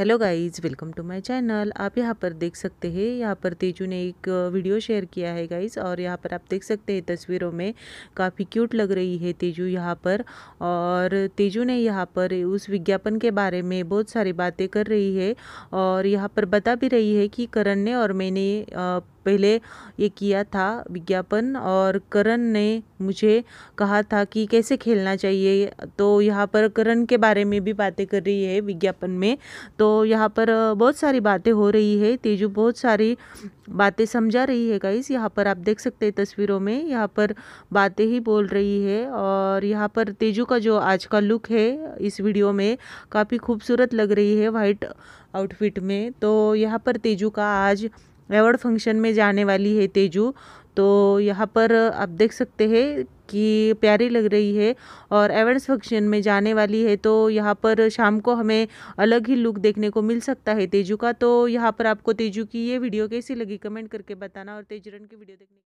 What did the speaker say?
hello guys welcome to my channel आप यहाँ पर देख सकते हैं यहाँ पर तेजू ने एक वीडियो शेयर किया है गाइस और यहाँ पर आप देख सकते हैं तस्वीरों में काफ़ी क्यूट लग रही है तेजू यहाँ पर और तेजू ने यहाँ पर उस विज्ञापन के बारे में बहुत सारी बातें कर रही है और यहाँ पर बता भी रही है कि करण ने और मैंने पहले ये किया था विज्ञापन और करण ने मुझे कहा था कि कैसे खेलना चाहिए तो यहाँ पर करण के बारे में भी बातें कर रही है विज्ञापन में तो यहाँ पर बहुत सारी बातें हो रही है तेजू बहुत सारी बातें समझा रही है गाइस यहाँ पर आप देख सकते हैं तस्वीरों में यहाँ पर बातें ही बोल रही है और यहाँ पर तेजू का जो आज का लुक है इस वीडियो में काफ़ी खूबसूरत लग रही है वाइट आउटफिट में तो यहाँ पर तेजू का आज अवार्ड फंक्शन में जाने वाली है तेजू तो यहाँ पर आप देख सकते हैं कि प्यारी लग रही है और एवेंट्स फंक्शन में जाने वाली है तो यहाँ पर शाम को हमें अलग ही लुक देखने को मिल सकता है तेजू का तो यहाँ पर आपको तेजू की ये वीडियो कैसी लगी कमेंट करके बताना और तेजरन की वीडियो देखने